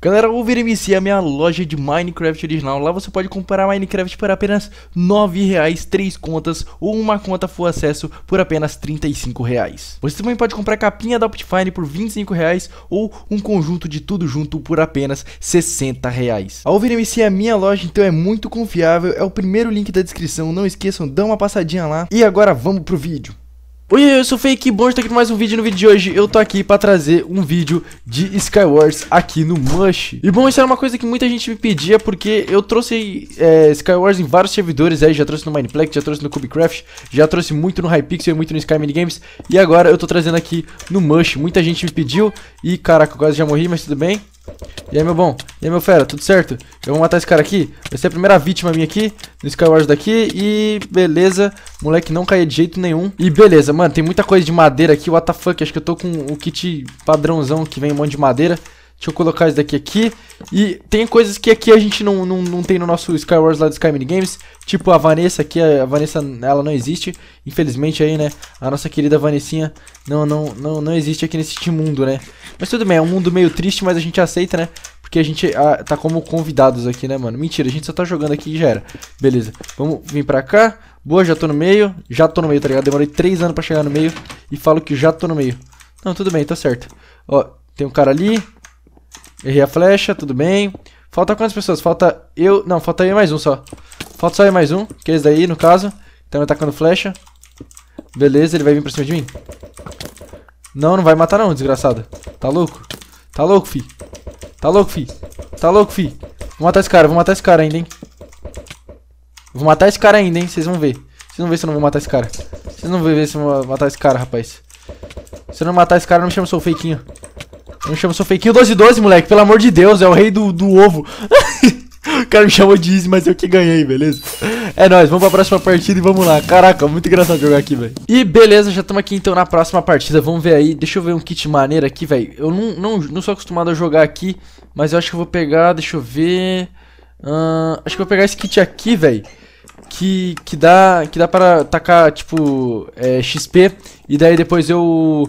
Galera, o VMC é a minha loja de Minecraft original. Lá você pode comprar Minecraft por apenas R$ 9,00, 3 contas ou uma conta full acesso por apenas R$ Você também pode comprar capinha da Optifine por R$ ou um conjunto de tudo junto por apenas R$ 60,00. A VMC é a minha loja, então é muito confiável. É o primeiro link da descrição, não esqueçam, dá uma passadinha lá. E agora vamos pro vídeo. Oi, eu sou o Fake Bond, tá aqui mais um vídeo no vídeo de hoje eu tô aqui pra trazer um vídeo de Skywars aqui no Mush E bom, isso era uma coisa que muita gente me pedia porque eu trouxe é, Skywars em vários servidores aí, já trouxe no Mineplex, já trouxe no Cubecraft Já trouxe muito no Hypixel e muito no Sky Minigames E agora eu tô trazendo aqui no Mush, muita gente me pediu E caraca, eu quase já morri, mas tudo bem E aí meu bom, e aí, meu fera, tudo certo? Eu vou matar esse cara aqui. Vai ser a primeira vítima minha aqui, no Skywars daqui. E beleza, moleque não caia de jeito nenhum. E beleza, mano, tem muita coisa de madeira aqui. What the fuck, acho que eu tô com o kit padrãozão que vem um monte de madeira. Deixa eu colocar isso daqui aqui. E tem coisas que aqui a gente não, não, não tem no nosso Skywars lá do Sky Mini Games. Tipo a Vanessa aqui, a Vanessa ela não existe. Infelizmente aí, né? A nossa querida Vanessinha não, não, não, não existe aqui nesse mundo, né? Mas tudo bem, é um mundo meio triste, mas a gente aceita, né? Porque a gente a, ah, tá como convidados aqui, né, mano? Mentira, a gente só tá jogando aqui e já era. Beleza, vamos vir pra cá. Boa, já tô no meio. Já tô no meio, tá ligado? Demorei 3 anos pra chegar no meio e falo que já tô no meio. Não, tudo bem, tá certo. Ó, tem um cara ali. Errei a flecha, tudo bem. Falta quantas pessoas? Falta eu... Não, falta eu e mais um só. Falta só eu e mais um, que é esse daí, no caso. Tá me atacando flecha. Beleza, ele vai vir pra cima de mim. Não, não vai matar não, desgraçado. Tá louco? Tá louco, fi. Tá louco, fi. Tá louco, fi. Vou matar esse cara, vou matar esse cara ainda, hein. Vou matar esse cara ainda, hein. Vocês vão ver. Vocês vão ver se eu não vou matar esse cara. Vocês não vão ver se eu vou matar esse cara, rapaz. Se eu não matar esse cara, não me chama seu fakinho. Não me chama seu fakinho 12 12, moleque. Pelo amor de Deus, é o rei do, do ovo. O cara me chamou de easy, mas eu que ganhei, beleza? É nóis, vamos pra próxima partida e vamos lá. Caraca, muito engraçado jogar aqui, velho. E beleza, já estamos aqui então na próxima partida. Vamos ver aí. Deixa eu ver um kit maneiro aqui, velho. Eu não, não, não sou acostumado a jogar aqui, mas eu acho que eu vou pegar, deixa eu ver... Uh, acho que eu vou pegar esse kit aqui, velho. Que, que dá que dá para tacar, tipo, é, XP. E daí depois eu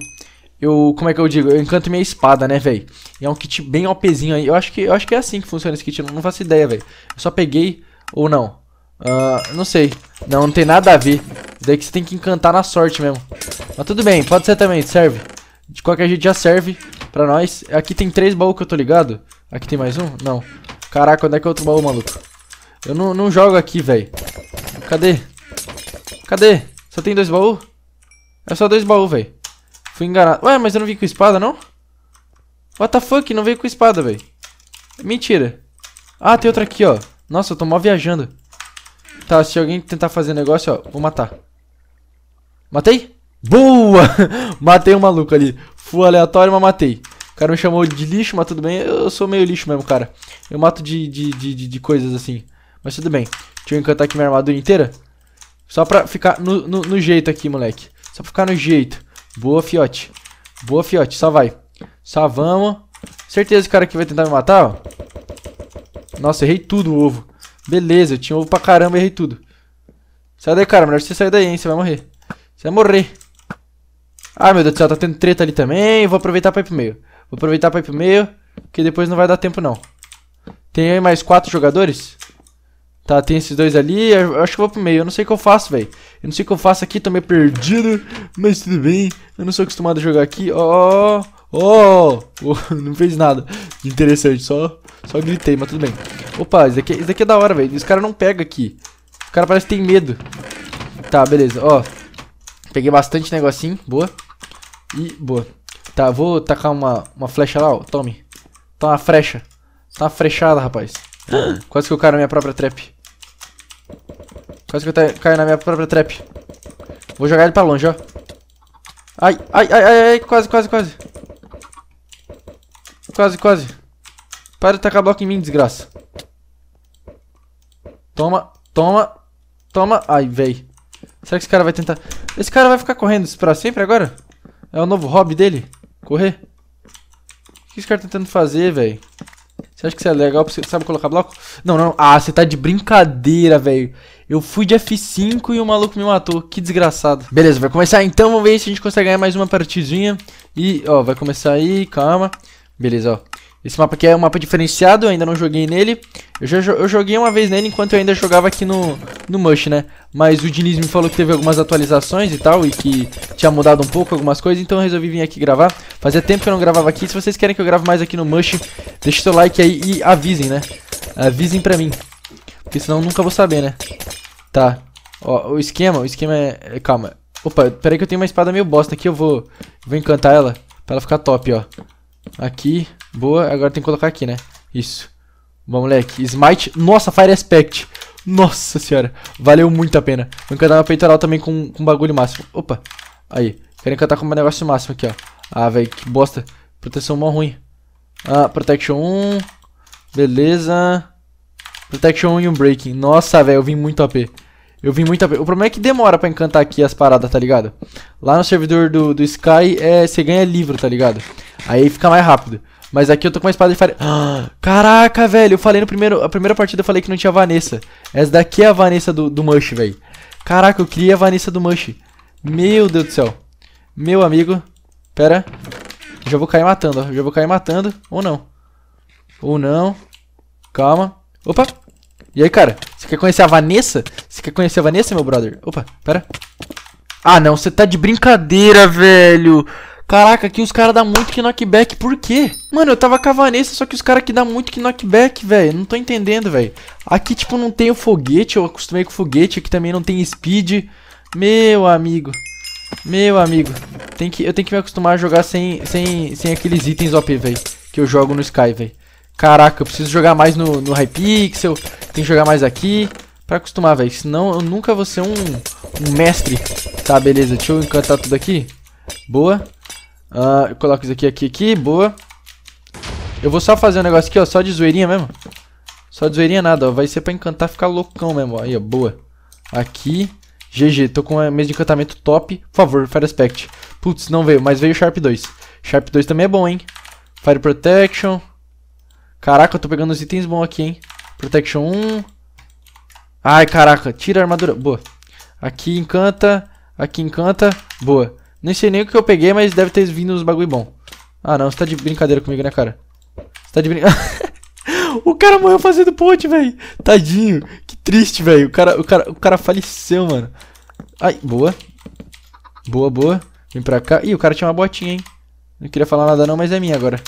eu, como é que eu digo? Eu encanto minha espada, né, velho? E é um kit bem OPzinho aí. Eu acho que, eu acho que é assim que funciona esse kit, eu não faço ideia, velho. Eu só peguei ou não. Uh, não sei. Não, não tem nada a ver. Isso daí que você tem que encantar na sorte mesmo. Mas tudo bem, pode ser também, serve. De qualquer jeito já serve pra nós. Aqui tem três baús que eu tô ligado. Aqui tem mais um? Não. Caraca, onde é que é outro baú, maluco? Eu não, não jogo aqui, velho. Cadê? Cadê? Só tem dois baús? É só dois baús, velho. Fui enganado. Ué, mas eu não vim com espada, não? What the fuck? Não veio com espada, velho. Mentira. Ah, tem outra aqui, ó. Nossa, eu tô mal viajando. Tá, se alguém tentar fazer negócio, ó, vou matar. Matei? Boa! matei um maluco ali. Fui aleatório, mas matei. O cara me chamou de lixo, mas tudo bem. Eu sou meio lixo mesmo, cara. Eu mato de, de, de, de coisas assim. Mas tudo bem. Deixa eu encantar aqui minha armadura inteira. Só pra ficar no, no, no jeito aqui, moleque. Só pra ficar no jeito. Boa, fiote. Boa, fiote. Só vai. Só vamos. Certeza que o cara aqui vai tentar me matar, ó. Nossa, errei tudo o ovo. Beleza, eu tinha ovo pra caramba, errei tudo. Sai daí, cara. Melhor você sair daí, hein. Você vai morrer. Você vai morrer. Ah, meu Deus do céu. Tá tendo treta ali também. Vou aproveitar pra ir pro meio. Vou aproveitar pra ir pro meio. Porque depois não vai dar tempo, não. Tem aí mais quatro jogadores? Tá, tem esses dois ali. Eu acho que eu vou pro meio. Eu não sei o que eu faço, velho. Eu não sei o que eu faço aqui, tô meio perdido. Mas tudo bem. Eu não sou acostumado a jogar aqui. Ó, ó, ó. Não fez nada de interessante, só, só gritei, mas tudo bem. Opa, isso daqui, isso daqui é da hora, velho. Os caras não pegam aqui. Os caras parecem que tem medo. Tá, beleza, ó. Peguei bastante negocinho. Boa. E boa. Tá, vou tacar uma, uma flecha lá, ó. Tome. Tá uma flecha. Tá uma frechada, rapaz. Quase que eu cara é minha própria trap. Quase que eu caio na minha própria trap. Vou jogar ele pra longe, ó. Ai, ai, ai, ai, ai, quase, quase, quase. Quase, quase. Para de tacar bloco em mim, desgraça. Toma, toma, toma. Ai, véi. Será que esse cara vai tentar... Esse cara vai ficar correndo pra sempre agora? É o novo hobby dele? Correr? O que esse cara tá tentando fazer, véi? Você acha que isso é legal? Você sabe colocar bloco? Não, não. Ah, você tá de brincadeira, velho. Eu fui de F5 e o maluco me matou. Que desgraçado. Beleza, vai começar então. Vamos ver se a gente consegue ganhar mais uma partidinha. E, ó, vai começar aí. Calma. Beleza, ó. Esse mapa aqui é um mapa diferenciado, eu ainda não joguei nele. Eu, já, eu joguei uma vez nele enquanto eu ainda jogava aqui no, no Mush, né? Mas o Diniz me falou que teve algumas atualizações e tal, e que tinha mudado um pouco algumas coisas, então eu resolvi vir aqui gravar. Fazia tempo que eu não gravava aqui, se vocês querem que eu grave mais aqui no Mush, deixe seu like aí e avisem, né? Avisem pra mim. Porque senão eu nunca vou saber, né? Tá. Ó, o esquema, o esquema é, é... Calma. Opa, peraí que eu tenho uma espada meio bosta aqui, eu vou... Vou encantar ela pra ela ficar top, ó. Aqui, boa. Agora tem que colocar aqui, né? Isso. Bom, moleque. Smite. Nossa, Fire Aspect. Nossa senhora. Valeu muito a pena. Vou encantar meu peitoral também com, com bagulho máximo. Opa. Aí. Quero encantar com um negócio máximo aqui, ó. Ah, velho, que bosta. Proteção mó ruim. Ah, Protection 1. Beleza. Protection e um Breaking. Nossa, velho, eu vim muito AP. Eu vim muito AP. O problema é que demora pra encantar aqui as paradas, tá ligado? Lá no servidor do, do Sky, é, você ganha livro, tá ligado? Aí fica mais rápido. Mas aqui eu tô com uma espada de farinha. Ah, caraca, velho, eu falei no primeiro... A primeira partida eu falei que não tinha Vanessa. Essa daqui é a Vanessa do, do Mush, velho. Caraca, eu queria a Vanessa do Mush. Meu Deus do céu. Meu amigo. Pera. Já vou cair matando, ó. Já vou cair matando. Ou não. Ou não. Calma. Opa. E aí, cara? Você quer conhecer a Vanessa? Você quer conhecer a Vanessa, meu brother? Opa, pera. Ah, não. Você tá de brincadeira, velho. Caraca, aqui os caras dão muito que knockback. Por quê? Mano, eu tava com a Vanessa, só que os caras aqui dão muito que knockback, velho. Não tô entendendo, velho. Aqui, tipo, não tem o foguete. Eu acostumei com o foguete. Aqui também não tem speed. Meu amigo. Meu amigo. Tem que, eu tenho que me acostumar a jogar sem, sem, sem aqueles itens OP, velho. Que eu jogo no Sky, velho. Caraca, eu preciso jogar mais no, no Hypixel, tem que jogar mais aqui pra acostumar, velho. Senão eu nunca vou ser um, um, mestre. Tá, beleza. Deixa eu encantar tudo aqui. Boa. Uh, eu coloco isso aqui, aqui, aqui. Boa. Eu vou só fazer um negócio aqui, ó. Só de zoeirinha mesmo. Só de zoeirinha nada, ó. Vai ser pra encantar ficar loucão mesmo, Aí, ó. Boa. Aqui. GG. Tô com a mesa de encantamento top. Por favor, Fire Aspect. Putz, não veio. Mas veio Sharp 2. Sharp 2 também é bom, hein. Fire Protection. Caraca, eu tô pegando os itens bons aqui, hein. Protection 1. Ai, caraca. Tira a armadura. Boa. Aqui encanta. Aqui encanta. Boa. Nem sei nem o que eu peguei, mas deve ter vindo uns bagulho bom. Ah, não. Você tá de brincadeira comigo, né, cara? Você tá de brincadeira... o cara morreu fazendo ponte, velho. Tadinho. Que triste, velho. O cara, o, cara, o cara faleceu, mano. Ai, boa. Boa, boa. Vem pra cá. Ih, o cara tinha uma botinha, hein. Não queria falar nada não, mas é minha agora.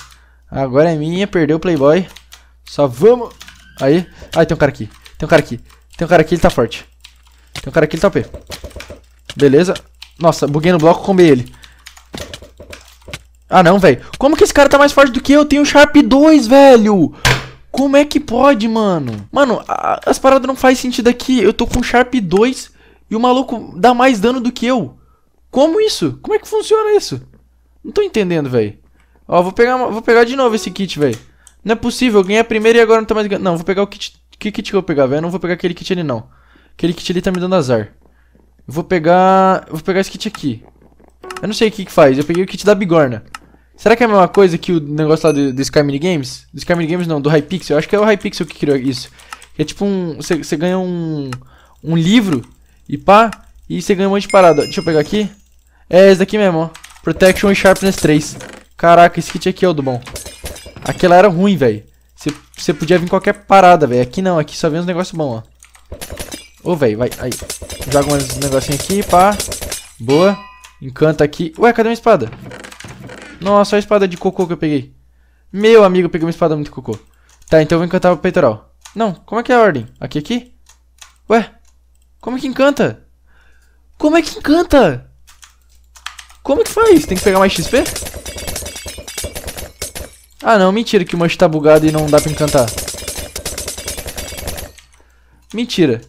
Agora é minha, perdeu o Playboy. Só vamos. Aí. Aí tem um cara aqui. Tem um cara aqui. Tem um cara aqui, ele tá forte. Tem um cara aqui, ele tá OP. Beleza. Nossa, buguei no bloco, comi ele. Ah, não, velho. Como que esse cara tá mais forte do que eu? Tenho Sharp 2, velho. Como é que pode, mano? Mano, a, as paradas não faz sentido aqui. Eu tô com Sharp 2 e o maluco dá mais dano do que eu. Como isso? Como é que funciona isso? Não tô entendendo, velho. Ó, vou pegar, vou pegar de novo esse kit, velho. Não é possível, eu ganhei a primeira e agora não tá mais ganhando. Não, vou pegar o kit... Que kit que eu vou pegar, velho? Eu não vou pegar aquele kit ali, não. Aquele kit ali tá me dando azar. vou pegar... vou pegar esse kit aqui. Eu não sei o que que faz. Eu peguei o kit da bigorna. Será que é a mesma coisa que o negócio lá do, do Sky Mini Games? Do Sky Mini Games não, do Hypixel. Eu acho que é o Hypixel que criou isso. É tipo um... Você ganha um... Um livro. E pá. E você ganha um monte de parada. Deixa eu pegar aqui. É esse daqui mesmo, ó. Protection e Sharpness 3. Caraca, esse kit aqui é o do bom. Aquela era ruim, velho. Você podia vir qualquer parada, velho. Aqui não, aqui só vem uns negócios bons, ó. Ô, oh, velho, vai. Aí. Joga uns negocinhos aqui, pá. Boa. Encanta aqui. Ué, cadê minha espada? Nossa, a espada de cocô que eu peguei. Meu amigo, eu peguei uma espada muito cocô. Tá, então eu vou encantar o peitoral. Não, como é que é a ordem? Aqui, aqui? Ué, como é que encanta? Como é que encanta? Como é que faz? Tem que pegar mais XP? Ah não, mentira que o Mush tá bugado e não dá pra encantar. Mentira.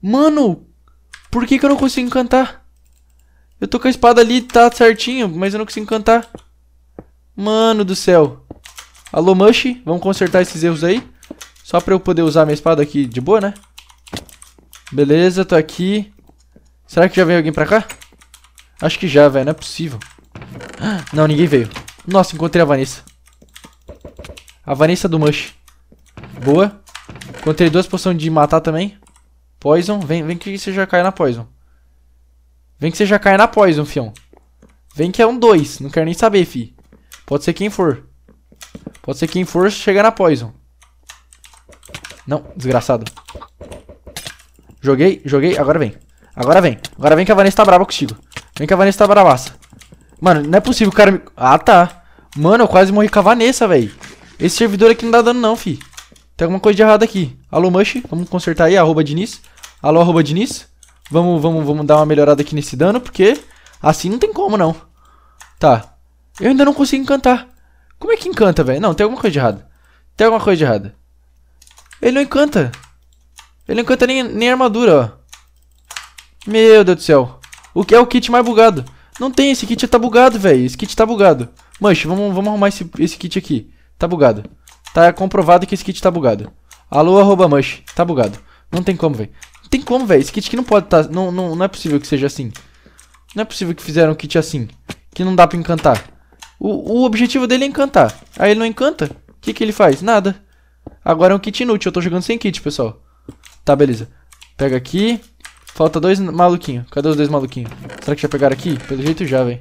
Mano, por que que eu não consigo encantar? Eu tô com a espada ali, tá certinho, mas eu não consigo encantar. Mano do céu. Alô, Mush, vamos consertar esses erros aí. Só pra eu poder usar minha espada aqui de boa, né? Beleza, tô aqui. Será que já veio alguém pra cá? Acho que já, velho, não é possível. Ah, não, ninguém veio. Nossa, encontrei a Vanessa. A Vanessa do Mush. Boa. Encontrei duas poções de matar também. Poison. Vem, vem que você já cai na Poison. Vem que você já cai na Poison, fião. Vem que é um 2. Não quero nem saber, fi. Pode ser quem for. Pode ser quem for chegar na Poison. Não, desgraçado. Joguei, joguei. Agora vem. Agora vem. Agora vem que a Vanessa tá brava contigo. Vem que a Vanessa tá bravaça. Mano, não é possível o cara me... Ah, tá. Mano, eu quase morri com a Vanessa, velho. Esse servidor aqui não dá dano não, fi. Tem alguma coisa de errado aqui. Alô, Mush. Vamos consertar aí, arroba Diniz. Alô, arroba Diniz. Vamos, vamos, vamos dar uma melhorada aqui nesse dano, porque assim não tem como, não. Tá. Eu ainda não consigo encantar. Como é que encanta, velho? Não, tem alguma coisa de errado. Tem alguma coisa de errado? Ele não encanta. Ele não encanta nem, nem armadura, ó. Meu Deus do céu. O que é o kit mais bugado? Não tem, esse kit tá bugado, velho. Esse kit tá bugado. Mush, vamos, vamos arrumar esse, esse kit aqui. Tá bugado. Tá comprovado que esse kit tá bugado. Alô, arroba mush. Tá bugado. Não tem como, velho. Não tem como, velho. Esse kit que não pode tá... Não, não, não é possível que seja assim. Não é possível que fizeram um kit assim. Que não dá pra encantar. O, o objetivo dele é encantar. Aí ele não encanta. O que, que ele faz? Nada. Agora é um kit inútil. Eu tô jogando sem kit, pessoal. Tá, beleza. Pega aqui. Falta dois maluquinhos. Cadê os dois maluquinhos? Será que já pegaram aqui? Pelo jeito já, velho.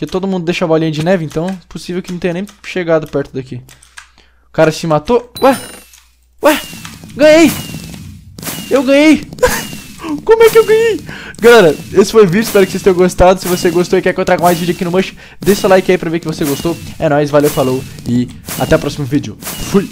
Porque todo mundo deixa a bolinha de neve, então é possível que não tenha nem chegado perto daqui. O cara se matou. Ué! Ué! Ganhei! Eu ganhei! Como é que eu ganhei? Galera, esse foi o vídeo, espero que vocês tenham gostado. Se você gostou e quer que eu traga mais vídeo aqui no Mush, deixa o like aí pra ver que você gostou. É nóis, valeu, falou e até o próximo vídeo. Fui!